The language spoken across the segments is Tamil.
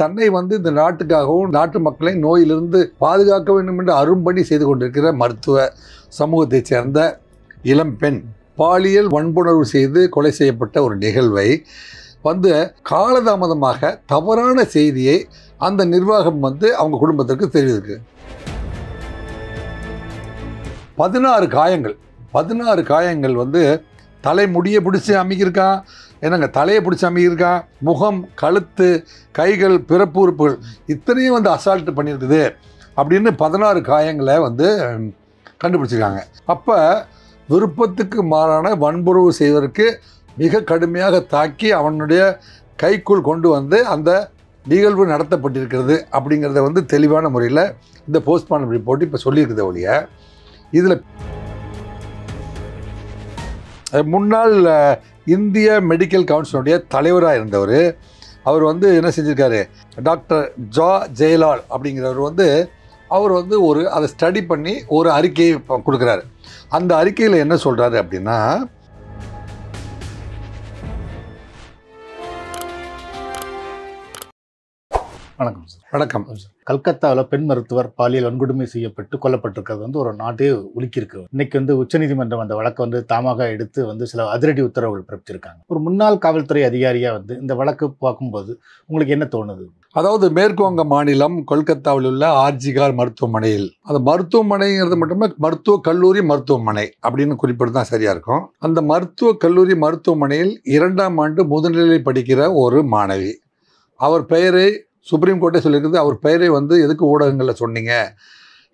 தன்னை வந்து இந்த நாட்டுக்காகவும் நாட்டு மக்களை நோயிலிருந்து பாதுகாக்க வேண்டும் என்று அரும்பணி செய்து கொண்டிருக்கிற மருத்துவ சமூகத்தைச் சேர்ந்த இளம் பெண் பாலியல் வன்புணர்வு செய்து கொலை செய்யப்பட்ட ஒரு நிகழ்வை வந்து காலதாமதமாக தவறான செய்தியை அந்த நிர்வாகம் வந்து அவங்க குடும்பத்திற்கு தெரிவிருக்கு பதினாறு காயங்கள் பதினாறு காயங்கள் வந்து தலை முடிய பிடிச்சி அமைக்கிருக்கான் என்னங்க தலையை பிடிச்ச அமிக்கிருக்கான் முகம் கழுத்து கைகள் பிறப்பு உறுப்புகள் இத்தனையும் வந்து அசால்ட்டு பண்ணியிருக்குது அப்படின்னு பதினாறு காயங்களை வந்து கண்டுபிடிச்சிருக்காங்க அப்போ விருப்பத்துக்கு மாறான வன்புறவு செய்வதற்கு மிக கடுமையாக தாக்கி அவனுடைய கைக்குள் கொண்டு வந்து அந்த நிகழ்வு நடத்தப்பட்டிருக்கிறது அப்படிங்கிறத வந்து தெளிவான முறையில் இந்த போஸ்ட்மார்ட்டம் ரிப்போர்ட் இப்போ சொல்லியிருக்குது ஒழிய இதில் முன்னாள் இந்திய மெடிக்கல் கவுன்சிலுடைய தலைவராக இருந்தவர் அவர் வந்து என்ன செஞ்சுருக்காரு டாக்டர் ஜா ஜெயலால் அப்படிங்கிறவர் வந்து அவர் வந்து ஒரு அதை ஸ்டடி பண்ணி ஒரு அறிக்கையை கொடுக்குறாரு அந்த அறிக்கையில் என்ன சொல்கிறாரு அப்படின்னா வணக்கம் சார் வணக்கம் சார் கல்கத்தாவில் பெண் மருத்துவர் பாலியல் வன்கொடுமை செய்யப்பட்டு கொல்லப்பட்டிருக்கிறது வந்து ஒரு நாட்டே உலுக்கியிருக்கு இன்னைக்கு வந்து உச்சநீதிமன்றம் அந்த வழக்கை வந்து தாமாக எடுத்து வந்து சில அதிரடி உத்தரவுகள் பிறப்பிச்சிருக்காங்க ஒரு முன்னாள் காவல்துறை அதிகாரியாக வந்து இந்த வழக்கு பார்க்கும்போது உங்களுக்கு என்ன தோணுது அதாவது மேற்குவங்க மாநிலம் கொல்கத்தாவில் உள்ள ஆர்ஜிகார் மருத்துவமனையில் அந்த மருத்துவமனைங்கிறது மட்டுமே மருத்துவ கல்லூரி மருத்துவமனை அப்படின்னு குறிப்பிட்டு தான் சரியா இருக்கும் அந்த மருத்துவ கல்லூரி மருத்துவமனையில் இரண்டாம் ஆண்டு முதுநிலை படிக்கிற ஒரு மாணவி அவர் பெயரை சுப்ரீம் கோர்ட்டே சொல்லியிருக்குது அவர் பெயரை வந்து எதுக்கு ஊடகங்களில் சொன்னீங்க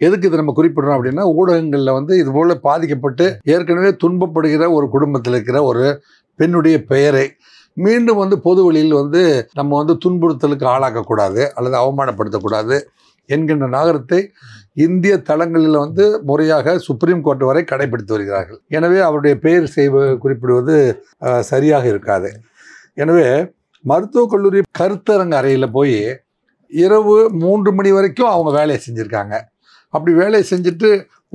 எதுக்கு இதை நம்ம குறிப்பிடுறோம் அப்படின்னா ஊடகங்களில் வந்து இது போல் பாதிக்கப்பட்டு ஏற்கனவே துன்பப்படுகிற ஒரு குடும்பத்தில் இருக்கிற ஒரு பெண்ணுடைய பெயரை மீண்டும் வந்து பொது வழியில் வந்து நம்ம வந்து துன்புறுத்தலுக்கு ஆளாக்கக்கூடாது அல்லது அவமானப்படுத்தக்கூடாது என்கின்ற நாகரத்தை இந்திய தளங்களில் வந்து முறையாக சுப்ரீம் கோர்ட் வரை கடைபிடித்து வருகிறார்கள் எனவே அவருடைய பெயர் செய்வ குறிப்பிடுவது சரியாக இருக்காது எனவே மருத்துவக் கல்லூரி கருத்தரங்க அறையில் போய் இரவு மூன்று மணி வரைக்கும் அவங்க வேலையை செஞ்சுருக்காங்க அப்படி வேலையை செஞ்சுட்டு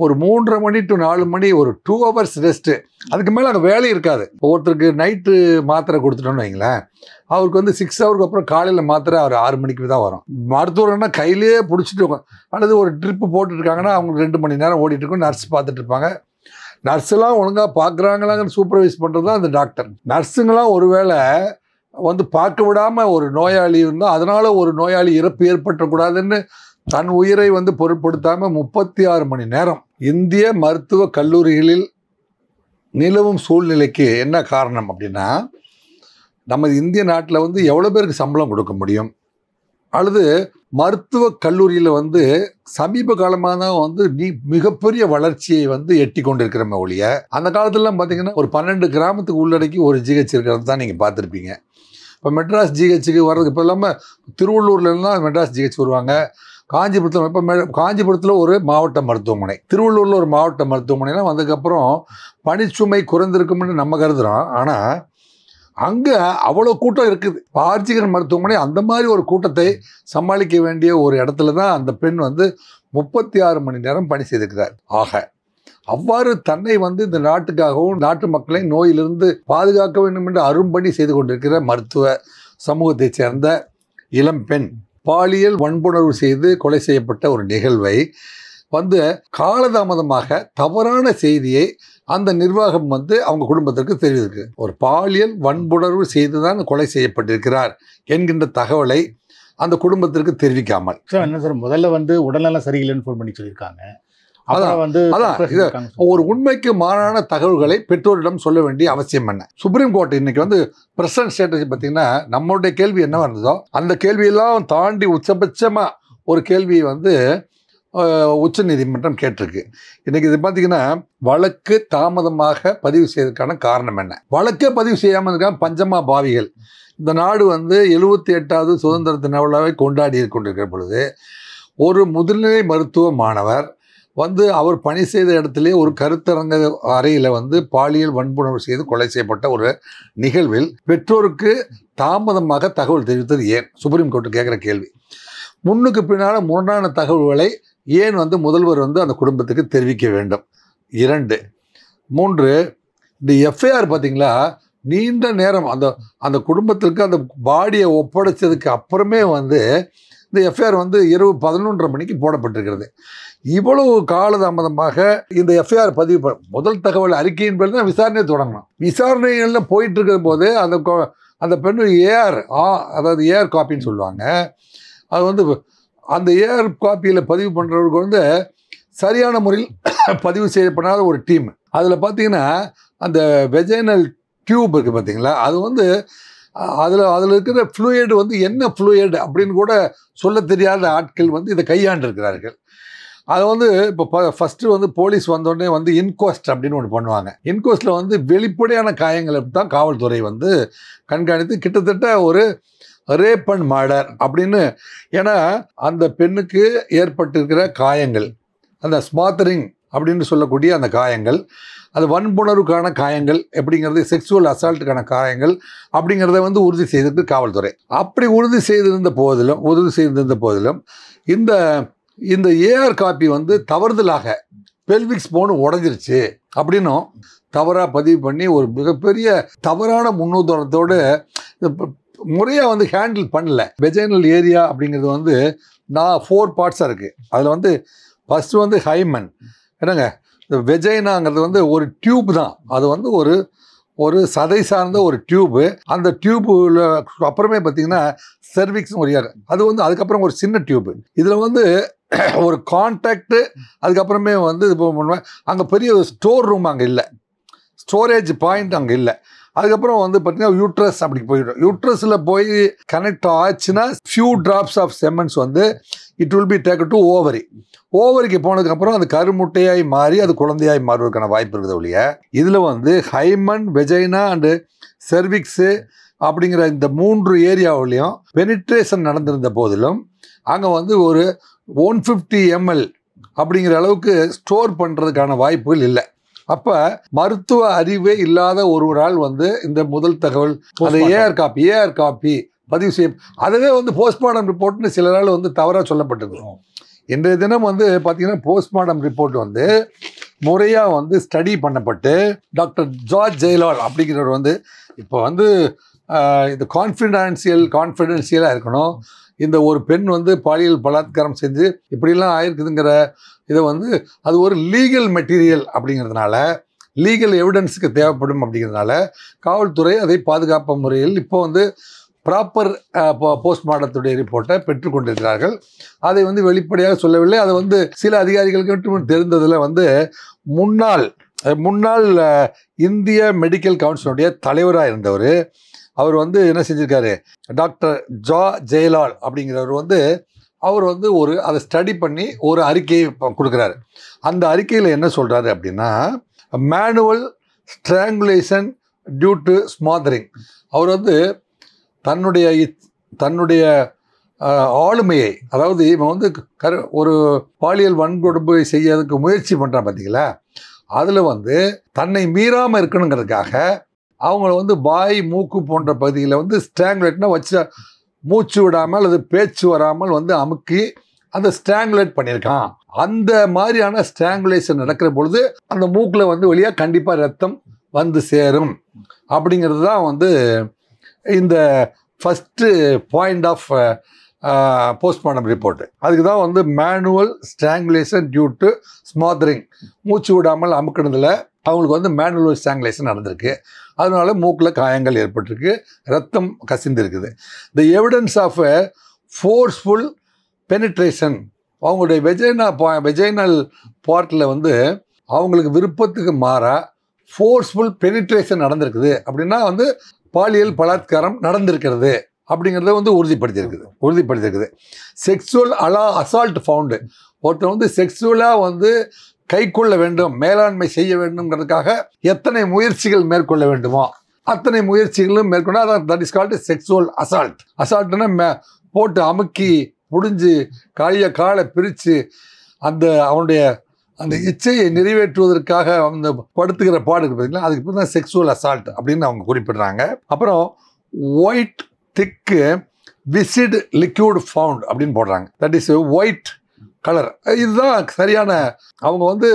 ஒரு மூன்றரை மணி டு நாலு மணி ஒரு டூ ஹவர்ஸ் ரெஸ்ட்டு அதுக்கு மேலே அங்கே வேலை இருக்காது ஒவ்வொருத்தருக்கு நைட்டு மாத்திரை கொடுத்துட்டோம்னு வைங்களேன் அவருக்கு வந்து சிக்ஸ் ஹவருக்கு அப்புறம் காலையில் மாத்திரை அவர் ஆறு மணிக்கு தான் வரும் மருத்துவர்னா கையிலேயே பிடிச்சிட்டு அல்லது ஒரு ட்ரிப்பு போட்டுட்ருக்காங்கன்னா அவங்களுக்கு ரெண்டு மணி நேரம் ஓடிட்டுருக்கும் நர்ஸ் பார்த்துட்டு இருப்பாங்க நர்ஸெல்லாம் ஒழுங்காக பார்க்குறாங்களாங்கன்னு சூப்பர்வைஸ் பண்ணுறது தான் அந்த டாக்டர் நர்ஸுங்களாம் ஒருவேளை வந்து பார்க்க விடாமல் ஒரு நோயாளி இருந்தால் அதனால் ஒரு நோயாளி இறப்பு ஏற்பட்டக்கூடாதுன்னு தன் உயிரை வந்து பொருட்படுத்தாமல் முப்பத்தி ஆறு மணி நேரம் இந்திய மருத்துவ கல்லூரிகளில் நிலவும் சூழ்நிலைக்கு என்ன காரணம் அப்படின்னா நம்ம இந்திய நாட்டில் வந்து எவ்வளோ பேருக்கு சம்பளம் கொடுக்க முடியும் அல்லது மருத்துவ கல்லூரியில் வந்து சமீப காலமாக தான் வந்து நீ மிகப்பெரிய வளர்ச்சியை வந்து எட்டி கொண்டிருக்கிறமே ஒழிய அந்த காலத்துலலாம் பார்த்தீங்கன்னா ஒரு பன்னெண்டு கிராமத்துக்கு உள்ளடக்கி ஒரு ஜிஹெச் இருக்கிறது தான் நீங்கள் பார்த்துருப்பீங்க இப்போ மெட்ராஸ் ஜிஹெச்சுக்கு வர்றதுக்கு இப்போ இல்லாமல் திருவள்ளூர்லாம் மெட்ராஸ் ஜிஹெச் வருவாங்க காஞ்சிபுரத்தில் இப்போ மெ காஞ்சிபுரத்தில் ஒரு மாவட்ட மருத்துவமனை திருவள்ளூரில் ஒரு மாவட்ட மருத்துவமனைலாம் வந்ததுக்கப்புறம் பணிச்சுமை குறைந்திருக்கும்னு நம்ம கருதுகிறோம் ஆனால் அங்கே அவ்வளோ கூட்டம் இருக்குது பார்த்திகன் மருத்துவமனை அந்த மாதிரி ஒரு கூட்டத்தை சமாளிக்க வேண்டிய ஒரு இடத்துல தான் அந்த பெண் வந்து முப்பத்தி ஆறு மணி நேரம் பணி செய்திருக்கிறார் ஆக அவ்வாறு தன்னை வந்து இந்த நாட்டுக்காகவும் நாட்டு மக்களை நோயிலிருந்து பாதுகாக்க வேண்டும் என்று அரும்பணி செய்து கொண்டிருக்கிற மருத்துவ சமூகத்தைச் சேர்ந்த இளம் பெண் பாலியல் வன்புணர்வு செய்து கொலை செய்யப்பட்ட ஒரு நிகழ்வை வந்து காலதாமதமாக தவறான செய்தியை அந்த நிர்வாகம் வந்து அவங்க குடும்பத்திற்கு தெரிவித்திருக்கு ஒரு பாலியல் வன்புணர்வு செய்து தான் கொலை செய்யப்பட்டிருக்கிறார் என்கின்ற தகவலை அந்த குடும்பத்திற்கு தெரிவிக்காமல் சார் என்ன சார் முதல்ல வந்து உடல்நலம் சரியில்லைன்னு ஃபோன் பண்ணி சொல்லியிருக்காங்க அதான் ஒரு உண்மைக்கு மாறான தகவல்களை பெற்றோரிடம் சொல்ல வேண்டிய அவசியம் என்ன சுப்ரீம் கோர்ட் இன்னைக்கு வந்து பிரசன்ட் ஸ்ட்ராட்டஜி பார்த்தீங்கன்னா நம்மளுடைய கேள்வி என்ன வந்ததோ அந்த கேள்வியெல்லாம் தாண்டி உச்சபட்சமாக ஒரு கேள்வியை வந்து உச்ச நீதிமன்றம் கேட்டிருக்கு இன்னைக்கு இது பார்த்தீங்கன்னா வழக்கு தாமதமாக பதிவு செய்வதற்கான காரணம் என்ன வழக்கே பதிவு செய்யாமல் இருக்காங்க பஞ்சமா பாவிகள் இந்த நாடு வந்து எழுபத்தி எட்டாவது சுதந்திர தின விழாவை கொண்டாடி கொண்டிருக்கிற பொழுது ஒரு முதுநிலை மருத்துவ மாணவர் வந்து அவர் பணி செய்த இடத்திலே ஒரு கருத்தரங்க அறையில் வந்து பாலியல் வன்புணர்வு செய்து கொலை செய்யப்பட்ட ஒரு நிகழ்வில் பெற்றோருக்கு தாமதமாக தகவல் தெரிவித்தது ஏன் சுப்ரீம் கோர்ட்டு கேட்குற கேள்வி முன்னுக்கு பின்னால் முரணான தகவல்களை ஏன் வந்து முதல்வர் வந்து அந்த குடும்பத்துக்கு தெரிவிக்க வேண்டும் இரண்டு மூன்று இந்த எஃப்ஐஆர் பார்த்திங்களா நீண்ட நேரம் அந்த அந்த குடும்பத்திற்கு அந்த பாடியை ஒப்படைச்சதுக்கு அப்புறமே வந்து இந்த எஃப்ஐஆர் வந்து இரவு பதினொன்றரை மணிக்கு போடப்பட்டிருக்கிறது இவ்வளவு காலதாமதமாக இந்த எஃப்ஐஆர் பதிவு முதல் தகவல் அறிக்கையின் பேர் தான் விசாரணையை தொடங்கணும் விசாரணைகளில் போயிட்டு போது அந்த அந்த பெண்ணு ஏஆர் ஆ அதாவது ஏஆர் காப்பின்னு சொல்லுவாங்க அது வந்து அந்த ஏஆர் காப்பியில் பதிவு பண்ணுறவருக்கு வந்து சரியான முறையில் பதிவு செய்யப்படாத ஒரு டீம் அதில் பார்த்தீங்கன்னா அந்த வெஜைனல் டியூப் இருக்குது பார்த்தீங்களா அது வந்து அதில் அதில் இருக்கிற ஃப்ளூயடு வந்து என்ன ஃப்ளூயடு அப்படின்னு கூட சொல்ல தெரியாத ஆட்கள் வந்து இதை கையாண்டிருக்கிறார்கள் அதை வந்து இப்போ ஃபஸ்ட்டு வந்து போலீஸ் வந்தோடனே வந்து இன்கோஸ்ட் அப்படின்னு ஒன்று பண்ணுவாங்க இன்கோஸ்ட்டில் வந்து வெளிப்படையான காயங்களை தான் காவல்துறை வந்து கண்காணித்து கிட்டத்தட்ட ஒரு ரேப் அண்ட் மர்டர் அப்படின்னு ஏன்னா அந்த பெண்ணுக்கு ஏற்பட்டிருக்கிற காயங்கள் அந்த ஸ்மாத்தரிங் அப்படின்னு சொல்லக்கூடிய அந்த காயங்கள் அது வன்புணர்வுக்கான காயங்கள் எப்படிங்கிறது செக்ஸுவல் அசால்ட்டுக்கான காயங்கள் அப்படிங்கிறத வந்து உறுதி செய்திருக்கு காவல்துறை அப்படி உறுதி செய்திருந்த போதிலும் உறுதி செய்திருந்த போதிலும் இந்த இந்த ஏஆர் காப்பி வந்து தவறுதலாக பெல்விக்ஸ் போன் உடஞ்சிருச்சு அப்படின்னும் தவறாக பதிவு பண்ணி ஒரு மிகப்பெரிய தவறான முன்னுதாரணத்தோடு முறையாக வந்து ஹேண்டில் பண்ணல வெஜைனல் ஏரியா அப்படிங்கிறது வந்து நான் ஃபோர் பார்ட்ஸாக இருக்குது அதில் வந்து ஃபஸ்ட்டு வந்து ஹைமன் என்னங்க இந்த வெஜைனாங்கிறது வந்து ஒரு டியூப் தான் அது வந்து ஒரு ஒரு சதை சார்ந்த ஒரு டியூப்பு அந்த டியூபுல அப்புறமே பார்த்தீங்கன்னா செர்விக்ஸ் முறையாக அது வந்து அதுக்கப்புறம் ஒரு சின்ன டியூப்பு இதில் வந்து ஒரு கான்டாக்டு அதுக்கப்புறமே வந்து இது பண்ணுவேன் அங்கே பெரிய ஸ்டோர் ரூம் அங்கே இல்லை ஸ்டோரேஜ் பாயிண்ட் அங்கே இல்லை அதுக்கப்புறம் வந்து பார்த்தீங்கன்னா யூட்ரஸ் அப்படி போயிடும் யூட்ரஸில் போய் கனெக்ட் ஆச்சுன்னா ஃபியூ ட்ராப்ஸ் ஆஃப் செமன்ஸ் வந்து it will be take to ovary ஓவரிக்கு போனதுக்கப்புறம் அது கருமுட்டையாய் மாறி அது குழந்தையாய் மாறுவதற்கான வாய்ப்பு இருக்குது ஒழிய இதில் வந்து ஹைமன் வெஜைனா அண்டு செர்விக்ஸு அப்படிங்கிற இந்த மூன்று ஏரியாவிலையும் பெனிட்ரேஷன் நடந்திருந்த போதிலும் அங்கே வந்து ஒரு ஒன் ஃபிஃப்டி எம்எல் அப்படிங்கிற அளவுக்கு ஸ்டோர் பண்ணுறதுக்கான வாய்ப்புகள் இல்லை அப்போ மருத்துவ அறிவே இல்லாத ஒருவரால் வந்து இந்த முதல் தகவல் ஏஆர் காப்பி ஏஆர் காப்பி பதிவு செய்ய அதுவே வந்து போஸ்ட்மார்டம் ரிப்போர்ட்னு சில நாள் வந்து தவறாக சொல்லப்பட்டிருக்கிறோம் இன்றைய தினம் வந்து பார்த்தீங்கன்னா போஸ்ட்மார்டம் ரிப்போர்ட் வந்து முறையாக வந்து ஸ்டடி பண்ணப்பட்டு டாக்டர் ஜார்ஜ் ஜெயலால் அப்படிங்கிறவர் வந்து இப்போ வந்து இது கான்ஃபிடென்சியல் கான்ஃபிடென்சியலாக இருக்கணும் இந்த ஒரு பெண் வந்து பாலியல் பலாத்காரம் செஞ்சு இப்படிலாம் ஆயிருக்குதுங்கிற இதை வந்து அது ஒரு லீகல் மெட்டீரியல் அப்படிங்கிறதுனால லீகல் எவிடன்ஸுக்கு தேவைப்படும் அப்படிங்கிறதுனால காவல்துறை அதை பாதுகாப்பு முறையில் இப்போ வந்து ப்ராப்பர் போஸ்ட்மார்ட்டத்துடைய ரிப்போர்ட்டை பெற்றுக்கொண்டிருக்கிறார்கள் அதை வந்து வெளிப்படையாக சொல்லவில்லை அதை வந்து சில அதிகாரிகளுக்கு மட்டும் தெரிந்ததில் வந்து முன்னாள் முன்னாள் இந்திய மெடிக்கல் கவுன்சிலுடைய தலைவராக இருந்தவர் அவர் வந்து என்ன செஞ்சிருக்காரு டாக்டர் ஜா ஜெயலால் அப்படிங்கிறவர் வந்து அவர் வந்து ஒரு அதை ஸ்டடி பண்ணி ஒரு அறிக்கையை கொடுக்குறாரு அந்த அறிக்கையில் என்ன சொல்கிறாரு அப்படின்னா manual strangulation due to smothering அவர் வந்து தன்னுடைய தன்னுடைய ஆளுமையை அதாவது இவன் வந்து கரு ஒரு பாலியல் வன்கொடுப்பு செய்யறதுக்கு முயற்சி பண்ணுறான் பார்த்தீங்களா அதில் வந்து தன்னை மீறாமல் இருக்கணுங்கிறதுக்காக அவங்கள வந்து வாய் மூக்கு போன்ற பகுதியில் வந்து ஸ்டாங்குலேட்னா வச்ச மூச்சு விடாமல் அல்லது பேச்சு வராமல் வந்து அமுக்கி அந்த ஸ்டாங்குலேட் பண்ணியிருக்கான் அந்த மாதிரியான ஸ்டாங்குலேஷன் நடக்கிற பொழுது அந்த மூக்கில் வந்து வழியாக கண்டிப்பாக ரத்தம் வந்து சேரும் அப்படிங்கிறது தான் வந்து இந்த first point of postmortem report அதுக்கு தான் வந்து manual strangulation due to smothering மூச்சு விடாமல் அமுக்கினதில் அவங்களுக்கு வந்து மேனுவல் ஸ்டாங்குலேஷன் நடந்திருக்கு அதனால் மூக்கில் காயங்கள் ஏற்பட்டிருக்கு ரத்தம் கசிந்திருக்குது the evidence of a forceful penetration அவங்களுடைய வெஜைனா பா வெஜைனல் பார்ட்டில் வந்து அவங்களுக்கு விருப்பத்துக்கு மாறாக ஃபோர்ஸ்ஃபுல் பெனிட்ரேஷன் நடந்திருக்குது அப்படின்னா வந்து பாலியல் பலாத்காரம் நடந்திருக்கிறது அப்படிங்கிறத வந்து உறுதிப்படுத்தியிருக்குது உறுதிப்படுத்தியிருக்குது செக்ஸுவல் அலா அசால்ட் ஃபவுண்டு ஒருத்தர் வந்து செக்ஸுவலாக வந்து கொள்ள வேண்டும் மேலாண்மை செய்ய வேண்டும்ங்கிறதுக்காக எத்தனை முயற்சிகள் மேற்கொள்ள வேண்டுமோ அத்தனை முயற்சிகளும் மேற்கொண்டு அதான் that is called sexual assault அசால்ட்னா போட்டு அமுக்கி முடிஞ்சு காய காலை பிரித்து அந்த அவனுடைய அந்த இச்சையை நிறைவேற்றுவதற்காக அந்த படுத்துகிற பாடு பார்த்தீங்களா அதுக்கு பேர் தான் செக்ஸுவல் அசால்ட் அப்படின்னு அவங்க குறிப்பிடுறாங்க அப்புறம் ஒயிட் திக்கு விசிட் லிக்யூட் ஃபவுண்ட் அப்படின்னு போடுறாங்க தட் இஸ் ஒயிட் கலர் இதுதான் சரியான அவங்க வந்து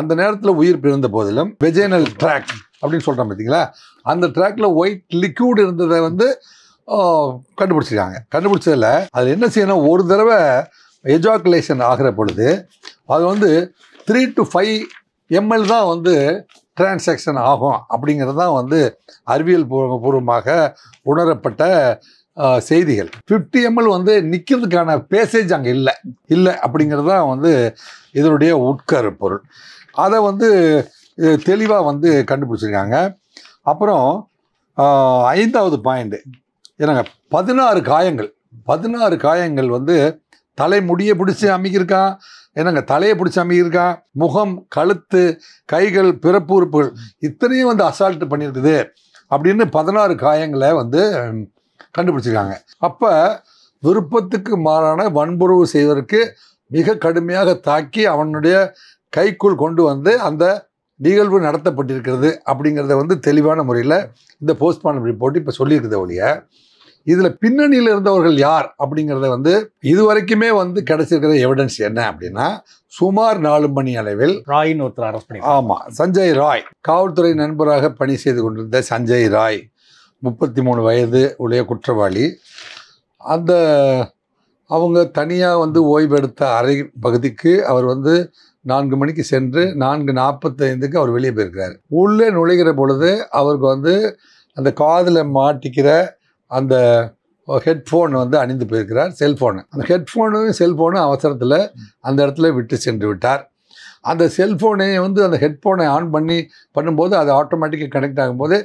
அந்த நேரத்தில் உயிர் பிறந்த போதிலும் வெஜைனல் ட்ராக் அப்படின்னு சொல்கிறோம் பார்த்தீங்களா அந்த ட்ராக்ல ஒயிட் லிக்யூட் இருந்ததை வந்து கண்டுபிடிச்சிருக்காங்க கண்டுபிடிச்சதில் அதில் என்ன செய்யணும் ஒரு தடவை எஜாக்குலேஷன் ஆகிற பொழுது அது வந்து த்ரீ டு ஃபைவ் எம்எல் தான் வந்து டிரான்சாக்ஷன் ஆகும் அப்படிங்கிறது தான் வந்து அறிவியல் பூர்வமாக உணரப்பட்ட செய்திகள் ஃபிஃப்டி எம்எல் வந்து நிற்கிறதுக்கான பேசேஜ் அங்கே இல்லை இல்லை அப்படிங்கிறது தான் வந்து இதனுடைய உட்கரு பொருள் அதை வந்து தெளிவாக வந்து கண்டுபிடிச்சிருக்காங்க அப்புறம் ஐந்தாவது பாயிண்ட் என்னங்க பதினாறு காயங்கள் பதினாறு காயங்கள் வந்து தலை முடியை பிடிச்சி அமைக்கியிருக்கான் என்னங்க தலையை பிடிச்சி அமைக்கியிருக்கான் முகம் கழுத்து கைகள் பிறப்பு உறுப்புகள் இத்தனையும் வந்து அசால்ட்டு பண்ணியிருக்குது அப்படின்னு பதினாறு காயங்களை வந்து கண்டுபிடிச்சிருக்காங்க அப்போ விருப்பத்துக்கு மாறான வன்புறவு செய்வதற்கு மிக கடுமையாக தாக்கி அவனுடைய கைக்குள் கொண்டு வந்து அந்த நிகழ்வு நடத்தப்பட்டிருக்கிறது அப்படிங்கிறத வந்து தெளிவான முறையில் இந்த போஸ்ட்மார்டம் ரிப்போர்ட் இப்போ சொல்லியிருக்கிறத ஒழிய இதில் பின்னணியில் இருந்தவர்கள் யார் அப்படிங்கிறத வந்து இதுவரைக்குமே வந்து கிடைச்சிருக்கிற எவிடன்ஸ் என்ன அப்படின்னா சுமார் நாலு மணி அளவில் ராயின் ஒருத்தர் அரசு ஆமாம் சஞ்சய் ராய் காவல்துறை நண்பராக பணி செய்து கொண்டிருந்த சஞ்சய் ராய் முப்பத்தி மூணு வயது உடைய குற்றவாளி அந்த அவங்க தனியாக வந்து ஓய்வெடுத்த அறை பகுதிக்கு அவர் வந்து நான்கு மணிக்கு சென்று நான்கு நாற்பத்தைந்துக்கு அவர் வெளியே போயிருக்கிறார் உள்ளே நுழைகிற பொழுது அவருக்கு வந்து அந்த காதில் மாட்டிக்கிற அந்த ஹெட்ஃபோன் வந்து அணிந்து போயிருக்கிறார் செல்ஃபோனு அந்த ஹெட்ஃபோனு செல்ஃபோனு அவசரத்தில் அந்த இடத்துல விட்டு சென்று விட்டார் அந்த செல்ஃபோனே வந்து அந்த ஹெட்ஃபோனை ஆன் பண்ணி பண்ணும்போது அது ஆட்டோமேட்டிக்காக கனெக்ட் ஆகும்போது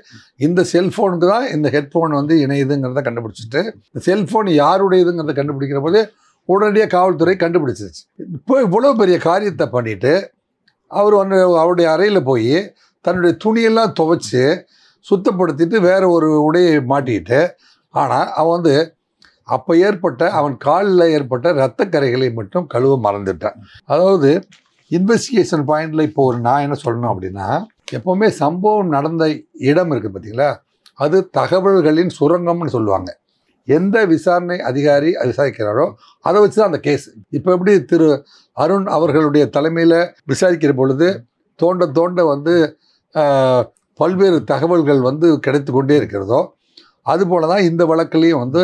இந்த செல்ஃபோனுக்கு தான் இந்த ஹெட்ஃபோன் வந்து இணையுதுங்கிறத கண்டுபிடிச்சிட்டு இந்த செல்ஃபோன் யாருடையதுங்கிறத கண்டுபிடிக்கிற போது உடனடியாக காவல்துறை கண்டுபிடிச்சிருச்சு இப்போ இவ்வளோ பெரிய காரியத்தை பண்ணிவிட்டு அவர் ஒன்று அவருடைய அறையில் போய் தன்னுடைய துணியெல்லாம் துவைச்சி சுத்தப்படுத்திட்டு வேறு ஒரு உடையை மாட்டிக்கிட்டு ஆனால் அவன் வந்து அப்போ ஏற்பட்ட அவன் காலில் ஏற்பட்ட இரத்த கரைகளை மட்டும் கழுவ மறந்துட்டான் அதாவது இன்வெஸ்டிகேஷன் பாயிண்டில் இப்போ ஒரு நான் என்ன சொல்லணும் அப்படின்னா எப்போவுமே சம்பவம் நடந்த இடம் இருக்குது பார்த்திங்களா அது தகவல்களின் சுரங்கம்னு சொல்லுவாங்க எந்த விசாரணை அதிகாரி விசாரிக்கிறாரோ அதை வச்சு தான் அந்த கேஸ் இப்போ எப்படி திரு அருண் அவர்களுடைய தலைமையில் விசாரிக்கிற பொழுது தோண்ட தோண்ட வந்து பல்வேறு தகவல்கள் வந்து கிடைத்து கொண்டே இருக்கிறதோ அதுபோல தான் இந்த வழக்குலேயும் வந்து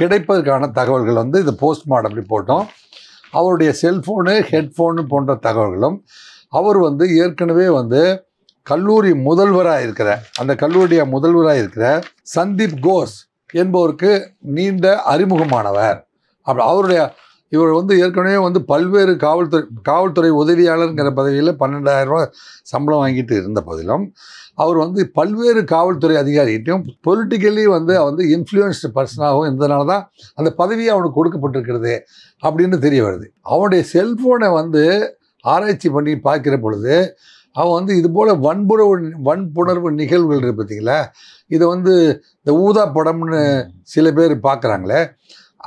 கிடைப்பதற்கான தகவல்கள் வந்து இந்த போஸ்ட்மார்ட்டம் ரிப்போர்ட்டும் அவருடைய செல்ஃபோனு ஹெட்ஃபோனு போன்ற தகவல்களும் அவர் வந்து ஏற்கனவே வந்து கல்லூரி முதல்வராக இருக்கிற அந்த கல்லூரிய முதல்வராக இருக்கிற சந்தீப் கோஸ் என்பவருக்கு நீண்ட அறிமுகமானவர் அப்படி அவருடைய இவர் வந்து ஏற்கனவே வந்து பல்வேறு காவல்துறை காவல்துறை உதவியாளருங்கிற பதவியில் பன்னெண்டாயிரம் ரூபா சம்பளம் வாங்கிட்டு இருந்த போதிலும் அவர் வந்து பல்வேறு காவல்துறை அதிகாரிகிட்டையும் பொலிட்டிக்கலி வந்து வந்து இன்ஃப்ளூயன்ஸ்டு பர்சனாகவும் இருந்ததுனால தான் அந்த பதவியை அவனுக்கு கொடுக்கப்பட்டிருக்கிறது அப்படின்னு தெரிய வருது அவனுடைய செல்ஃபோனை வந்து ஆராய்ச்சி பண்ணி பார்க்கிற பொழுது அவன் வந்து இது போல் வன்புணர்வு வன்புணர்வு நிகழ்வுகள் இருக்கு பார்த்தீங்களா இதை வந்து இந்த ஊதா படம்னு சில பேர் பார்க்குறாங்களே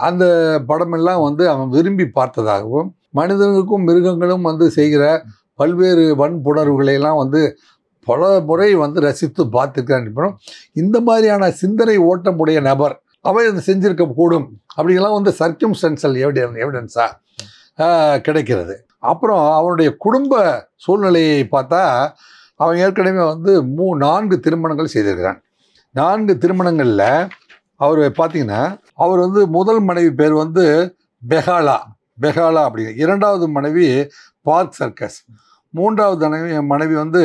அந்த படமெல்லாம் வந்து அவன் விரும்பி பார்த்ததாகவும் மனிதனுக்கும் மிருகங்களும் வந்து செய்கிற பல்வேறு வன்புணர்வுகளையெல்லாம் வந்து பல முறை வந்து ரசித்து பார்த்துருக்கிறான் இந்த மாதிரியான சிந்தனை ஓட்டமுடைய நபர் அவை அது செஞ்சிருக்க கூடும் அப்படிங்கெல்லாம் வந்து சென்சல் எவிடன் எவிடன்ஸாக கிடைக்கிறது அப்புறம் அவனுடைய குடும்ப சூழ்நிலையை பார்த்தா அவன் ஏற்கனவே வந்து மூ நான்கு திருமணங்கள் செய்திருக்கிறான் நான்கு திருமணங்களில் அவர் பார்த்தீங்கன்னா அவர் வந்து முதல் மனைவி பேர் வந்து பெஹாலா பெஹாலா அப்படிங்க இரண்டாவது மனைவி பார்க் சர்க்கஸ் மூன்றாவது மனைவி மனைவி வந்து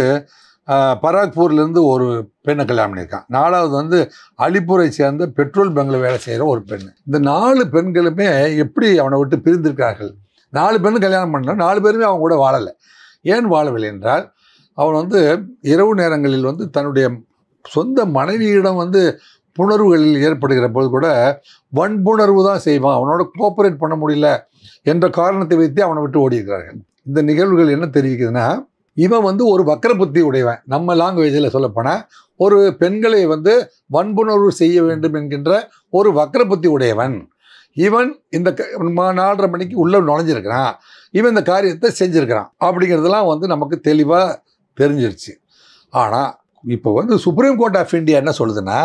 பராக்பூர்லேருந்து ஒரு பெண்ணை கல்யாணம் பண்ணியிருக்கான் நாலாவது வந்து அலிப்பூரை சேர்ந்த பெட்ரோல் பங்கில் வேலை செய்கிற ஒரு பெண் இந்த நாலு பெண்களுமே எப்படி அவனை விட்டு பிரிந்திருக்கிறார்கள் நாலு பெண்ணு கல்யாணம் பண்ணால் நாலு பேருமே அவங்க கூட வாழலை ஏன் வாழவில்லை என்றால் அவன் வந்து இரவு நேரங்களில் வந்து தன்னுடைய சொந்த மனைவியிடம் வந்து புணர்வுகளில் ஏற்படுகிற போது கூட வன்புணர்வு தான் செய்வான் அவனோட கோஆப்ரேட் பண்ண முடியல என்ற காரணத்தை வைத்து அவனை விட்டு ஓடியிருக்கிறார்கள் இந்த நிகழ்வுகள் என்ன தெரிவிக்குதுன்னா இவன் வந்து ஒரு வக்கர புத்தி உடையவன் நம்ம லாங்குவேஜில் சொல்லப்போனால் ஒரு பெண்களை வந்து வன்புணர்வு செய்ய வேண்டும் என்கின்ற ஒரு வக்கர புத்தி உடையவன் இவன் இந்த நாலரை மணிக்கு உள்ளே நுழைஞ்சிருக்கிறான் இவன் இந்த காரியத்தை செஞ்சுருக்கிறான் அப்படிங்கிறதெல்லாம் வந்து நமக்கு தெளிவாக தெரிஞ்சிருச்சு ஆனால் இப்போ வந்து சுப்ரீம் கோர்ட் ஆஃப் இந்தியா என்ன சொல்லுதுன்னா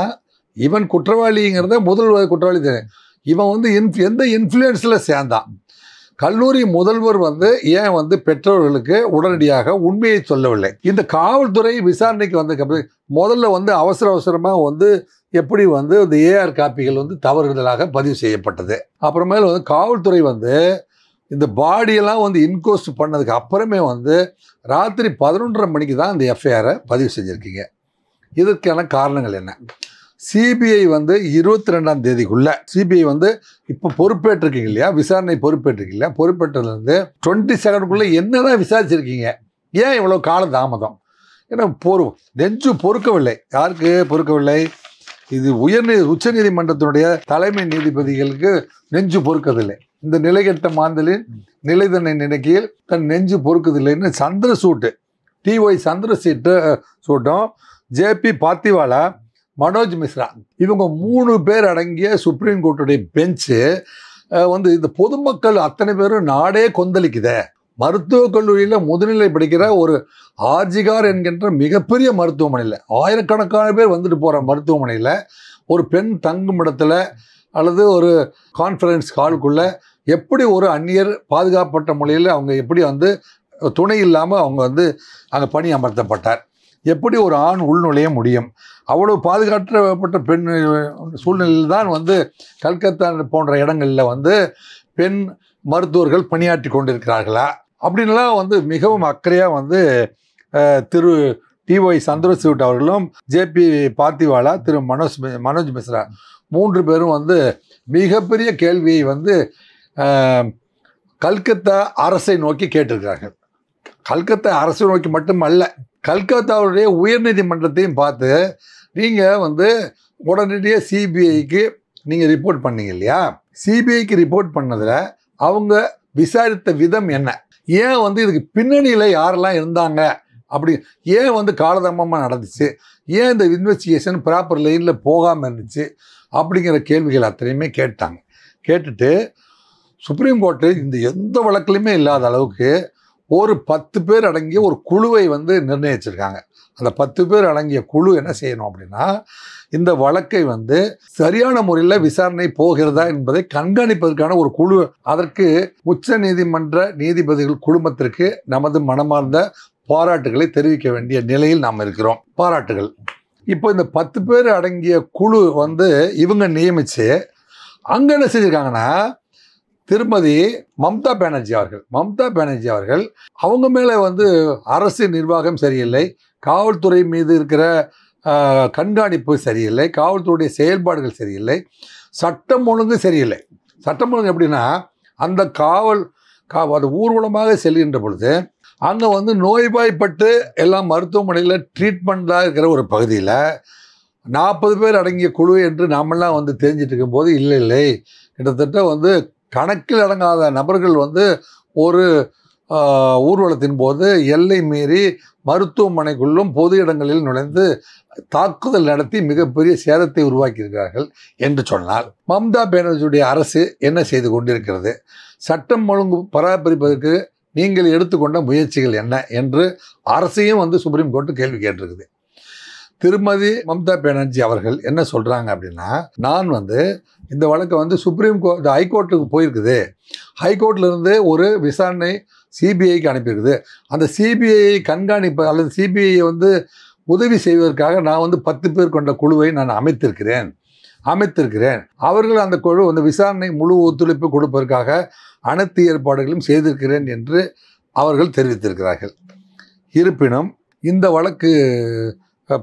இவன் குற்றவாளிங்கிறத முதல் குற்றவாளி தெரியும் இவன் வந்து இன்ஃப் எந்த இன்ஃப்ளூயன்ஸில் சேர்ந்தான் கல்லூரி முதல்வர் வந்து ஏன் வந்து பெற்றோர்களுக்கு உடனடியாக உண்மையை சொல்லவில்லை இந்த காவல்துறை விசாரணைக்கு வந்த முதல்ல வந்து அவசர அவசரமாக வந்து எப்படி வந்து இந்த ஏஆர் காப்பிகள் வந்து தவறுதலாக பதிவு செய்யப்பட்டது அப்புறமேல வந்து காவல்துறை வந்து இந்த பாடியெல்லாம் வந்து இன்கோஸ்ட் பண்ணதுக்கு அப்புறமே வந்து ராத்திரி பதினொன்றரை மணிக்கு தான் இந்த எஃப்ஐஆரை பதிவு செஞ்சுருக்கீங்க இதற்கான காரணங்கள் என்ன சிபிஐ வந்து இருபத்தி ரெண்டாம் தேதிக்குள்ள சிபிஐ வந்து இப்போ பொறுப்பேற்றிருக்கீங்க இல்லையா விசாரணை பொறுப்பேற்றிருக்கீங்க இல்லையா பொறுப்பேற்றதுலேருந்து டுவெண்ட்டி செகண்டுக்குள்ளே என்னதான் விசாரிச்சிருக்கீங்க ஏன் இவ்வளோ கால தாமதம் ஏன்னா பொறு நெஞ்சு பொறுக்கவில்லை யாருக்கு பொறுக்கவில்லை இது உயர்நீ நீதிமன்றத்தினுடைய தலைமை நீதிபதிகளுக்கு நெஞ்சு பொறுக்கதில்லை இந்த நிலைகட்ட மாந்தலின் நிலைதனை நினைக்கையில் தன் நெஞ்சு பொறுக்கதில்லைன்னு சந்திரசூட்டு டிஒய் சீட்டு சூட்டும் ஜேபி பாத்திவாலா மனோஜ் மிஸ்ரா இவங்க மூணு பேர் அடங்கிய சுப்ரீம் கோர்ட்டுடைய பெஞ்சு வந்து இந்த பொதுமக்கள் அத்தனை பேரும் நாடே கொந்தளிக்குதே மருத்துவக் கல்லூரியில் முதுநிலை படிக்கிற ஒரு ஆர்ஜிகார் என்கின்ற மிகப்பெரிய மருத்துவமனையில் ஆயிரக்கணக்கான பேர் வந்துட்டு போகிற மருத்துவமனையில் ஒரு பெண் தங்கும் இடத்துல அல்லது ஒரு கான்ஃபரன்ஸ் ஹாலுக்குள்ளே எப்படி ஒரு அந்நியர் பாதுகாப்பட்ட மொழியில் அவங்க எப்படி வந்து துணை இல்லாமல் அவங்க வந்து அங்கே பணி அமர்த்தப்பட்டார் எப்படி ஒரு ஆண் உள்நுழைய முடியும் அவ்வளவு பாதுகாக்கப்பட்ட பெண் சூழ்நிலையில் தான் வந்து கல்கத்தா போன்ற இடங்களில் வந்து பெண் மருத்துவர்கள் பணியாற்றி கொண்டிருக்கிறார்களா அப்படின்லாம் வந்து மிகவும் அக்கறையாக வந்து திரு டி ஒய் சந்திரசூட் அவர்களும் ஜேபி பார்த்திவாலா திரு மனோஜ் மனோஜ் மிஸ்ரா மூன்று பேரும் வந்து மிகப்பெரிய கேள்வியை வந்து கல்கத்தா அரசை நோக்கி கேட்டிருக்கிறார்கள் கல்கத்தா அரசை நோக்கி மட்டுமல்ல கல்கத்தாவுடைய உயர்நீதிமன்றத்தையும் பார்த்து நீங்கள் வந்து உடனடியாக சிபிஐக்கு நீங்கள் ரிப்போர்ட் பண்ணீங்க இல்லையா சிபிஐக்கு ரிப்போர்ட் பண்ணதில் அவங்க விசாரித்த விதம் என்ன ஏன் வந்து இதுக்கு பின்னணியில் யாரெல்லாம் இருந்தாங்க அப்படி ஏன் வந்து காலதாமமாக நடந்துச்சு ஏன் இந்த இன்வெஸ்டிகேஷன் ப்ராப்பர் லைனில் போகாமல் இருந்துச்சு அப்படிங்கிற கேள்விகள் அத்தனையுமே கேட்டாங்க கேட்டுட்டு சுப்ரீம் கோர்ட்டு இந்த எந்த வழக்குலையுமே இல்லாத அளவுக்கு ஒரு பத்து பேர் அடங்கிய ஒரு குழுவை வந்து நிர்ணயிச்சிருக்காங்க அந்த பத்து பேர் அடங்கிய குழு என்ன செய்யணும் அப்படின்னா இந்த வழக்கை வந்து சரியான முறையில் விசாரணை போகிறதா என்பதை கண்காணிப்பதற்கான ஒரு குழு அதற்கு உச்ச நீதிமன்ற நீதிபதிகள் குழுமத்திற்கு நமது மனமார்ந்த பாராட்டுகளை தெரிவிக்க வேண்டிய நிலையில் நாம் இருக்கிறோம் பாராட்டுகள் இப்போ இந்த பத்து பேர் அடங்கிய குழு வந்து இவங்க நியமித்து அங்கே என்ன செஞ்சுருக்காங்கன்னா திருமதி மம்தா பானர்ஜி அவர்கள் மம்தா பானர்ஜி அவர்கள் அவங்க மேலே வந்து அரசு நிர்வாகம் சரியில்லை காவல்துறை மீது இருக்கிற கண்காணிப்பு சரியில்லை காவல்துறையுடைய செயல்பாடுகள் சரியில்லை சட்டம் ஒழுங்கு சரியில்லை சட்டம் ஒழுங்கு எப்படின்னா அந்த காவல் கா அது ஊர்வலமாக செல்கின்ற பொழுது அங்கே வந்து நோய்வாய்ப்பட்டு எல்லாம் மருத்துவமனையில் ட்ரீட்மெண்ட்டாக இருக்கிற ஒரு பகுதியில் நாற்பது பேர் அடங்கிய குழு என்று நாமெல்லாம் வந்து தெரிஞ்சிட்ருக்கும் போது இல்லை இல்லை கிட்டத்தட்ட வந்து கணக்கில் அடங்காத நபர்கள் வந்து ஒரு ஊர்வலத்தின் போது எல்லை மீறி மருத்துவமனைக்குள்ளும் பொது இடங்களில் நுழைந்து தாக்குதல் நடத்தி மிகப்பெரிய சேதத்தை உருவாக்கியிருக்கிறார்கள் என்று சொன்னால் மம்தா பேனர்ஜியுடைய அரசு என்ன செய்து கொண்டிருக்கிறது சட்டம் ஒழுங்கு பராமரிப்பதற்கு நீங்கள் எடுத்துக்கொண்ட முயற்சிகள் என்ன என்று அரசையும் வந்து சுப்ரீம் கோர்ட்டு கேள்வி கேட்டிருக்குது திருமதி மம்தா பானர்ஜி அவர்கள் என்ன சொல்கிறாங்க அப்படின்னா நான் வந்து இந்த வழக்கை வந்து சுப்ரீம் கோர்ட் ஹைகோர்ட்டுக்கு போயிருக்குது ஹைகோர்ட்லேருந்து ஒரு விசாரணை சிபிஐக்கு அனுப்பியிருக்குது அந்த சிபிஐ கண்காணிப்பு அல்லது சிபிஐ வந்து உதவி செய்வதற்காக நான் வந்து பத்து பேர் கொண்ட குழுவை நான் அமைத்திருக்கிறேன் அமைத்திருக்கிறேன் அவர்கள் அந்த குழு அந்த விசாரணை முழு ஒத்துழைப்பு கொடுப்பதற்காக அனைத்து ஏற்பாடுகளையும் செய்திருக்கிறேன் என்று அவர்கள் தெரிவித்திருக்கிறார்கள் இருப்பினும் இந்த வழக்கு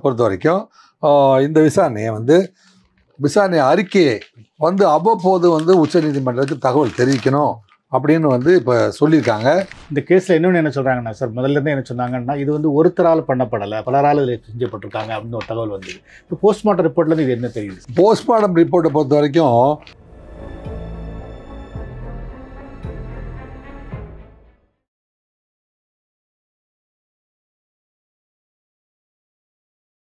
பொறுத்த வரைக்கும் இந்த விசாரணையை வந்து விசாரணை அறிக்கையை வந்து அவ்வப்போது வந்து உச்சநீதிமன்றத்துக்கு தகவல் தெரிவிக்கணும் அப்படின்னு வந்து இப்போ சொல்லியிருக்காங்க இந்த கேஸில் இன்னொன்று என்ன சொல்கிறாங்கண்ணா சார் முதல்லேருந்து என்ன சொன்னாங்கன்னா இது வந்து ஒருத்தரால் பண்ணப்படலை பலரால் இதில் செஞ்சப்பட்டிருக்காங்க அப்படின்னு ஒரு தகவல் வந்தது இப்போ போஸ்ட்மார்ட்டம் ரிப்போர்ட்லேருந்து இது என்ன தெரியுது போஸ்ட்மார்ட்டம் ரிப்போர்ட்டை பொறுத்த வரைக்கும்